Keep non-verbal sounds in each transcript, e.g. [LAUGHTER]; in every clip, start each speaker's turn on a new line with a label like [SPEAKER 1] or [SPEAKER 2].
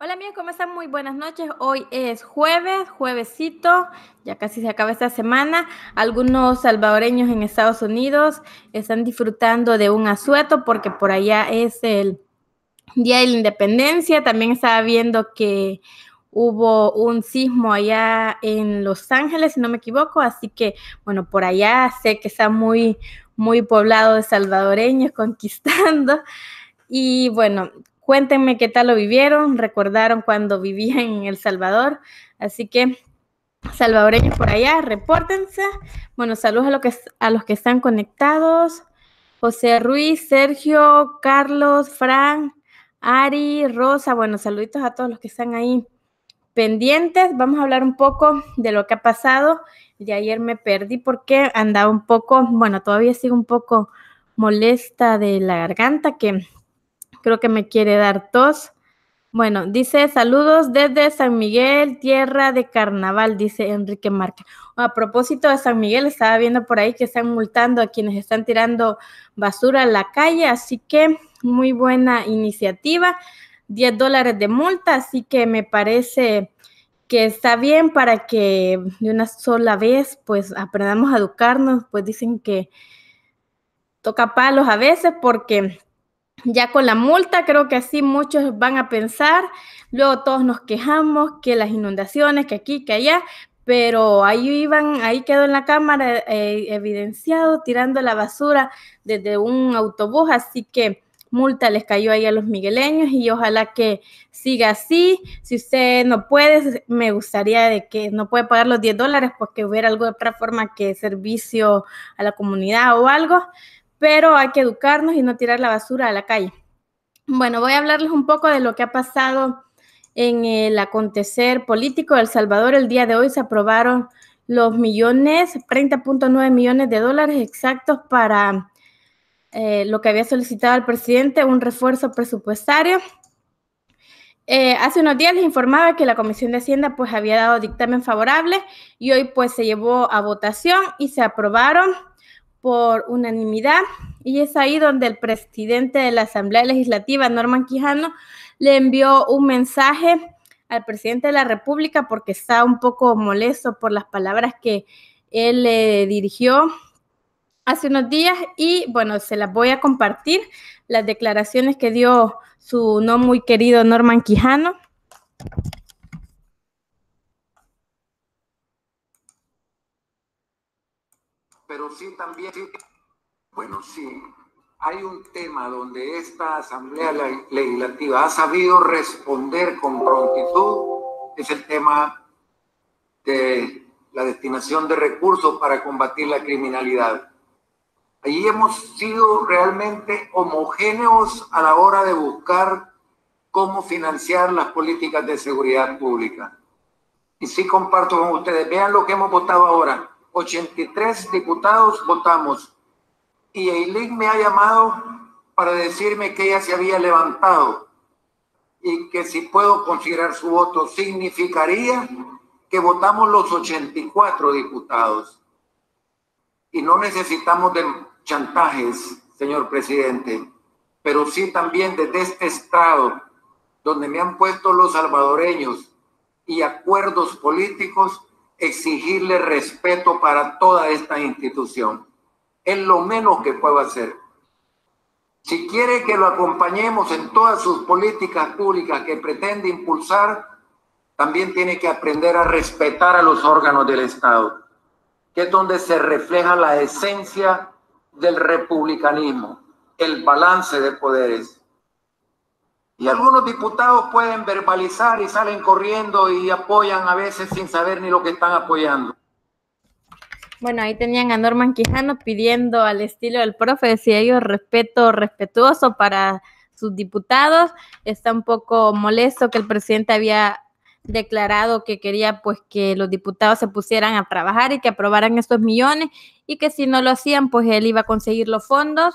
[SPEAKER 1] Hola amigos, ¿cómo están? Muy buenas noches. Hoy es jueves, juevesito, ya casi se acaba esta semana. Algunos salvadoreños en Estados Unidos están disfrutando de un asueto porque por allá es el Día de la Independencia. También estaba viendo que hubo un sismo allá en Los Ángeles, si no me equivoco, así que bueno, por allá sé que está muy, muy poblado de salvadoreños [LAUGHS] conquistando. Y bueno, Cuéntenme qué tal lo vivieron, recordaron cuando [LAUGHS] vivían en El Salvador. Así que, salvadoreños por allá, repórtense. Bueno, saludos a, que, a los que están conectados. José Ruiz, Sergio, Carlos, Fran, Ari, Rosa. Bueno, saluditos a todos los que están ahí pendientes. Vamos a hablar un poco de lo que ha pasado. De ayer me perdí porque andaba un poco, bueno, todavía sigo un poco molesta de la garganta que Creo que me quiere dar tos. Bueno, dice saludos desde San Miguel, tierra de carnaval, dice Enrique Marca. A propósito de San Miguel, estaba viendo por ahí que están multando a quienes están tirando basura a la calle, así que muy buena iniciativa. 10 dólares de multa, así que me parece que está bien para que de una sola vez pues aprendamos a educarnos, pues dicen que toca palos a veces porque ya con la multa, creo que así muchos van a pensar, luego todos nos quejamos que las inundaciones, que aquí, que allá, pero ahí iban, ahí quedó en la cámara eh, evidenciado tirando la basura desde un autobús, así que multa les cayó ahí a los migueleños y ojalá que siga así. Si usted no puede, me gustaría de que no puede pagar los 10 dólares, porque hubiera algo de otra forma que servicio a la comunidad o algo pero hay que educarnos y no tirar la basura a la calle. Bueno, voy a hablarles un poco de lo que ha pasado en el acontecer político de El Salvador. El día de hoy se aprobaron los millones, 30.9 millones de dólares exactos para eh, lo que había solicitado el presidente, un refuerzo presupuestario. Eh, hace unos días les informaba que la Comisión de Hacienda pues había dado dictamen favorable y hoy pues se llevó a votación y se aprobaron por unanimidad y es ahí donde el presidente de la Asamblea Legislativa, Norman Quijano, le envió un mensaje al presidente de la República porque está un poco molesto por las palabras que él le dirigió hace unos días y bueno, se las voy a compartir, las declaraciones que dio su no muy querido Norman Quijano.
[SPEAKER 2] pero sí también, bueno, sí, hay un tema donde esta Asamblea Legislativa ha sabido responder con prontitud, es el tema de la destinación de recursos para combatir la criminalidad. Ahí hemos sido realmente homogéneos a la hora de buscar cómo financiar las políticas de seguridad pública. Y sí comparto con ustedes, vean lo que hemos votado ahora 83 diputados votamos y Eileen me ha llamado para decirme que ella se había levantado y que si puedo considerar su voto significaría que votamos los 84 diputados y no necesitamos de chantajes, señor presidente, pero sí también desde este estado donde me han puesto los salvadoreños y acuerdos políticos exigirle respeto para toda esta institución. Es lo menos que puedo hacer. Si quiere que lo acompañemos en todas sus políticas públicas que pretende impulsar, también tiene que aprender a respetar a los órganos del Estado, que es donde se refleja la esencia del republicanismo, el balance de poderes. Y algunos diputados pueden verbalizar y salen corriendo y apoyan a veces sin saber ni lo que están apoyando.
[SPEAKER 1] Bueno, ahí tenían a Norman Quijano pidiendo al estilo del profe, decía ellos, respeto respetuoso para sus diputados. Está un poco molesto que el presidente había declarado que quería pues que los diputados se pusieran a trabajar y que aprobaran estos millones y que si no lo hacían pues él iba a conseguir los fondos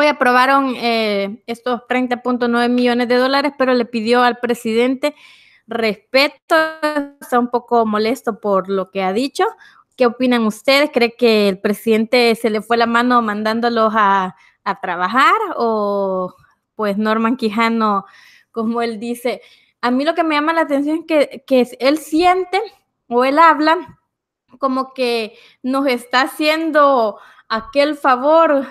[SPEAKER 1] Hoy aprobaron eh, estos 30.9 millones de dólares, pero le pidió al presidente respeto. Está un poco molesto por lo que ha dicho. ¿Qué opinan ustedes? ¿Cree que el presidente se le fue la mano mandándolos a, trabajar? ¿O pues Norman Quijano, como él dice, a mí lo que me llama la atención es que, que él siente o él habla como que nos está haciendo aquel favor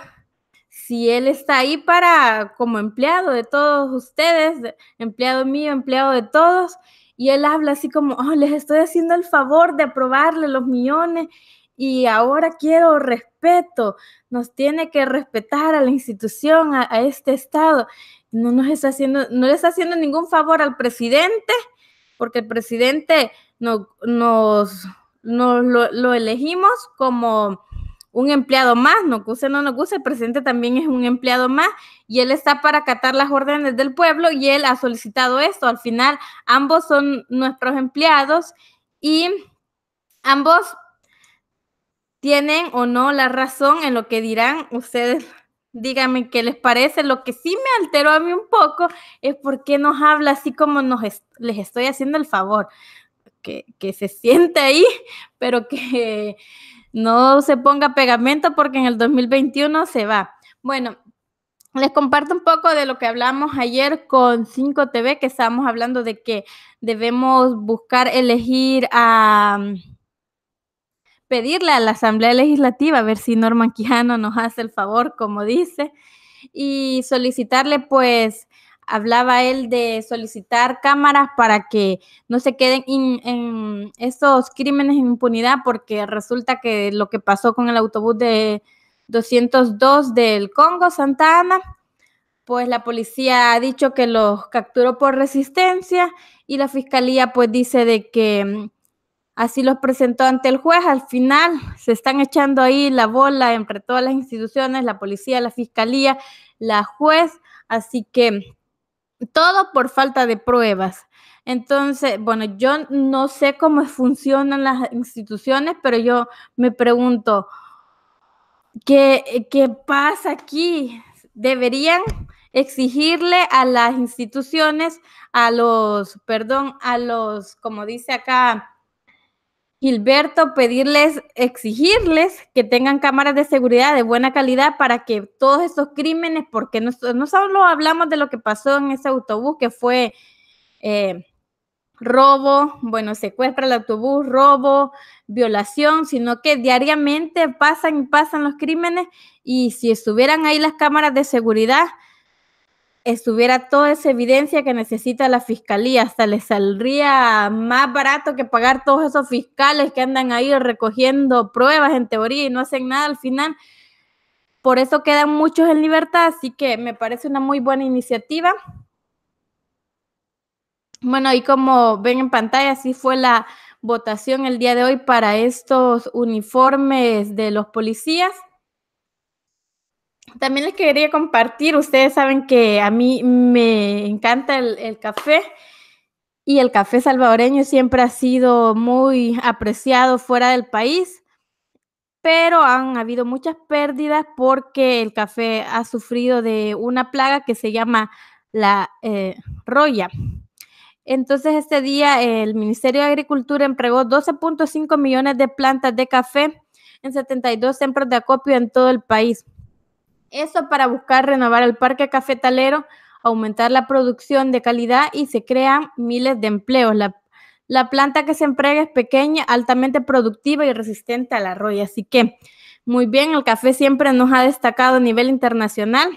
[SPEAKER 1] si él está ahí para como empleado de todos ustedes, empleado mío, empleado de todos, y él habla así como, oh, les estoy haciendo el favor de aprobarle los millones y ahora quiero respeto, nos tiene que respetar a la institución, a, este Estado. No nos está haciendo, no le está haciendo ningún favor al presidente, porque el presidente no, nos, lo elegimos como un empleado más, no cuse, no nos guste, el presidente también es un empleado más y él está para acatar las órdenes del pueblo y él ha solicitado esto. Al final, ambos son nuestros empleados y ambos tienen o no la razón en lo que dirán ustedes. Díganme qué les parece. Lo que sí me alteró a mí un poco es por qué nos habla así como nos les estoy haciendo el favor que, se siente ahí, pero que no se ponga pegamento porque en el 2021 se va. Bueno, les comparto un poco de lo que hablamos ayer con 5TV, que estábamos hablando de que debemos buscar elegir a pedirle a la Asamblea Legislativa, a ver si Norman Quijano nos hace el favor, como dice, y solicitarle pues hablaba él de solicitar cámaras para que no se queden en esos crímenes en impunidad, porque resulta que lo que pasó con el autobús de 202 del Congo, Santa Ana, pues la policía ha dicho que los capturó por resistencia y la fiscalía pues dice de que mm, así los presentó ante el juez. Al final se están echando ahí la bola entre todas las instituciones, la policía, la fiscalía, la juez. Así que todo por falta de pruebas. Entonces, bueno, yo no sé cómo [LAUGHS] funcionan las instituciones, pero yo me pregunto, ¿qué, pasa aquí? Deberían exigirle a las instituciones, a los, perdón, a los, como dice acá, Gilberto, pedirles, exigirles que tengan cámaras de seguridad de buena calidad para que todos estos crímenes, porque no, solo hablamos de lo que pasó en ese autobús que fue eh, robo, bueno, secuestra el autobús, robo, violación, sino que diariamente pasan y pasan los crímenes y si estuvieran ahí las cámaras de seguridad, estuviera toda esa evidencia que necesita la fiscalía, hasta le saldría más barato que pagar todos esos fiscales que andan ahí recogiendo pruebas en teoría y no hacen nada al final. Por eso quedan muchos en libertad, así que me parece una muy buena iniciativa. Bueno, y como ven en pantalla, así fue la votación el día de hoy para estos uniformes de los policías. También les quería compartir, ustedes saben que a mí me encanta el, café y el café salvadoreño siempre ha sido muy apreciado fuera del país, pero han habido muchas pérdidas porque el café ha sufrido de una plaga que se llama la eh, roya. Entonces, este día el Ministerio de Agricultura entregó 12.5 millones de plantas de café en 72 centros de acopio en todo el país. Eso para buscar renovar el parque cafetalero, aumentar la producción de calidad y se crean miles de empleos. La, planta que se emprega es pequeña, altamente productiva y resistente al arroyo. Así que, muy bien, el café siempre nos ha destacado a nivel internacional.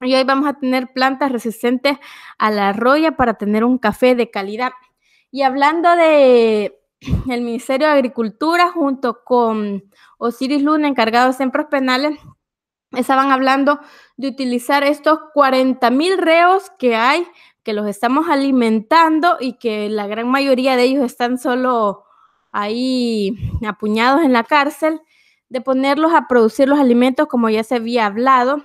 [SPEAKER 1] Y hoy vamos a tener plantas resistentes a la arroya para tener un café de calidad. Y hablando de el Ministerio de Agricultura junto con Osiris Luna, encargado de centros penales, estaban hablando de utilizar estos 40 mil reos que hay, que los estamos alimentando y que la gran mayoría de ellos están solo ahí apuñados en la cárcel, de ponerlos a producir los alimentos como ya se había hablado.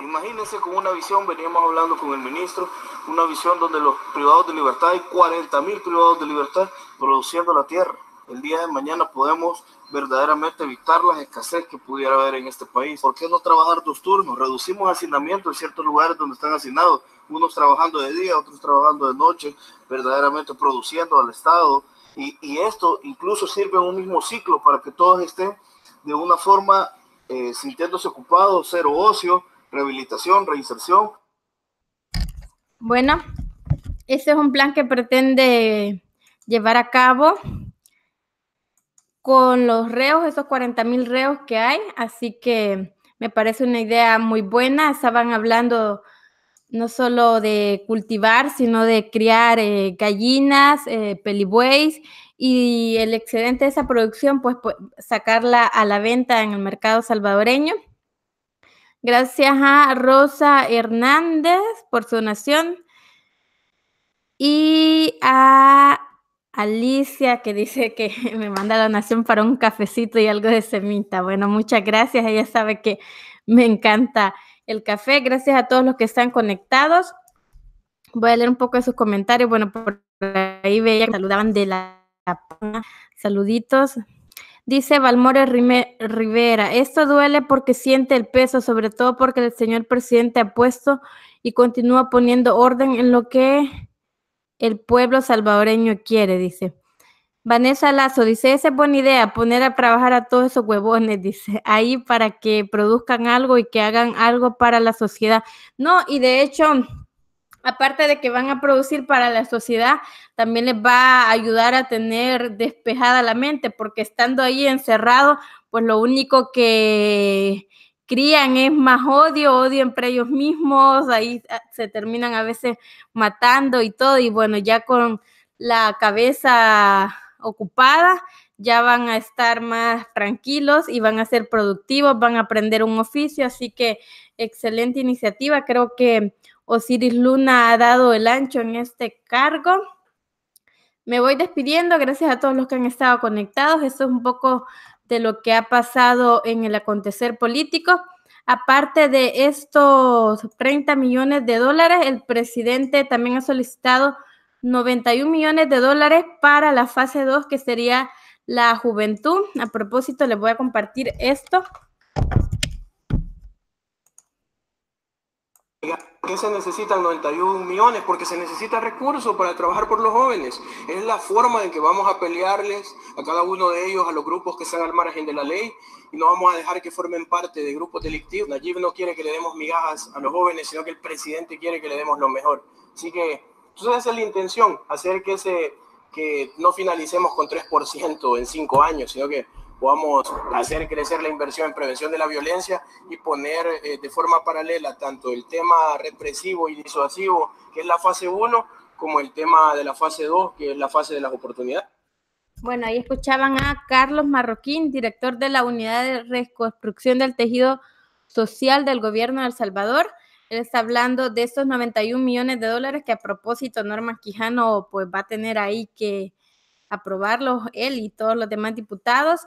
[SPEAKER 2] Imagínense con una visión, veníamos hablando con el ministro, una visión donde los privados de libertad, hay 40 mil privados de libertad produciendo la tierra el día de mañana podemos verdaderamente evitar las escasez que pudiera haber en este país. ¿Por qué no trabajar dos turnos? Reducimos hacinamiento en ciertos lugares donde están hacinados, unos trabajando de día, otros trabajando de noche, verdaderamente produciendo al Estado. Y, esto incluso sirve en un mismo ciclo para que todos estén de una forma eh, sintiéndose ocupados, cero ocio, rehabilitación, reinserción.
[SPEAKER 1] Bueno, ese es un plan que pretende llevar a cabo con los reos, esos 40 mil reos que hay. Así que me parece una idea muy buena. Estaban hablando no solo de cultivar, sino de criar eh, gallinas, eh, y el excedente de esa producción, pues, pues, sacarla a la venta en el mercado salvadoreño. Gracias a Rosa Hernández por su donación y a Alicia, que dice que [LAUGHS] me manda la donación para un cafecito y algo de semita. Bueno, muchas gracias. Ella sabe que me encanta el café. Gracias a todos los que están conectados. Voy a leer un poco de sus comentarios. Bueno, por ahí veía que saludaban de la... Saluditos. Dice Valmore Rivera, esto duele porque siente el peso, sobre todo porque el señor presidente ha puesto y continúa poniendo orden en lo que el pueblo salvadoreño quiere, dice. Vanessa Lazo dice, esa es buena idea, poner a trabajar a todos esos huevones, [LAUGHS] dice, ahí para que produzcan algo y que hagan algo para la sociedad. No, y de hecho, aparte de que van a producir para la sociedad, también les va a ayudar a tener despejada la mente, porque estando ahí encerrado, pues lo único que crían es más odio, odio entre ellos mismos, ahí ah, se terminan a veces matando y todo, y bueno, ya con la cabeza ocupada, ya van a estar más tranquilos y van a ser productivos, van a aprender un oficio, así que excelente iniciativa, creo que Osiris Luna ha dado el ancho en este cargo. Me voy despidiendo, gracias a todos los que han estado conectados. Esto es un poco de lo que ha pasado en el acontecer político. Aparte de estos 30 millones de dólares, el presidente también ha solicitado 91 millones de dólares para la fase 2, que sería la juventud. A propósito, les voy a compartir esto.
[SPEAKER 2] qué se necesitan 91 millones? Porque se necesita recursos para trabajar por los jóvenes. Es la forma en que vamos a pelearles a cada uno de ellos, a los grupos que están al margen de la ley, y no vamos a dejar que formen parte de grupos delictivos. Nayib no quiere que le demos migajas a los jóvenes, sino que el presidente quiere que le demos lo mejor. Así que, entonces esa es la intención, hacer que, ese, que no finalicemos con 3% en 5 años, sino que podamos hacer crecer la inversión en prevención de la violencia y poner eh, de forma paralela tanto el tema represivo y disuasivo, que es la fase 1, como el tema de la fase 2, que es la fase de las oportunidades.
[SPEAKER 1] Bueno, ahí escuchaban a Carlos Marroquín, director de la Unidad de Reconstrucción del Tejido Social del Gobierno de El Salvador. Él está hablando de esos 91 millones de dólares que a propósito Norma Quijano pues va a tener ahí que, aprobarlo él y todos los demás diputados.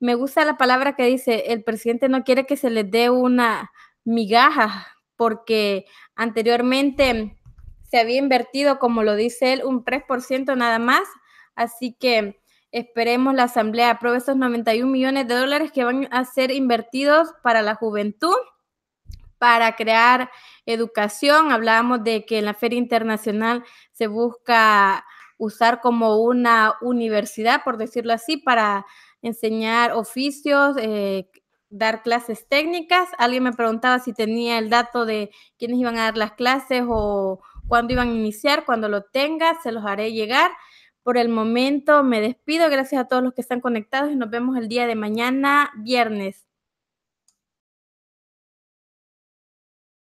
[SPEAKER 1] Me gusta la palabra que dice, el presidente no quiere que se le dé una migaja, porque anteriormente se había invertido, como lo dice él, un 3% nada más. Así que esperemos la Asamblea apruebe esos 91 millones de dólares que van a ser invertidos para la juventud, para crear educación. Hablábamos de que en la Feria Internacional se busca usar como una universidad, por decirlo así, para enseñar oficios, eh, dar clases técnicas. Alguien me preguntaba si tenía el dato de quiénes iban a dar las clases o cuándo iban a iniciar. Cuando lo tenga, se los haré llegar. Por el momento me despido. Gracias a todos los que están conectados y nos vemos el día de mañana, viernes.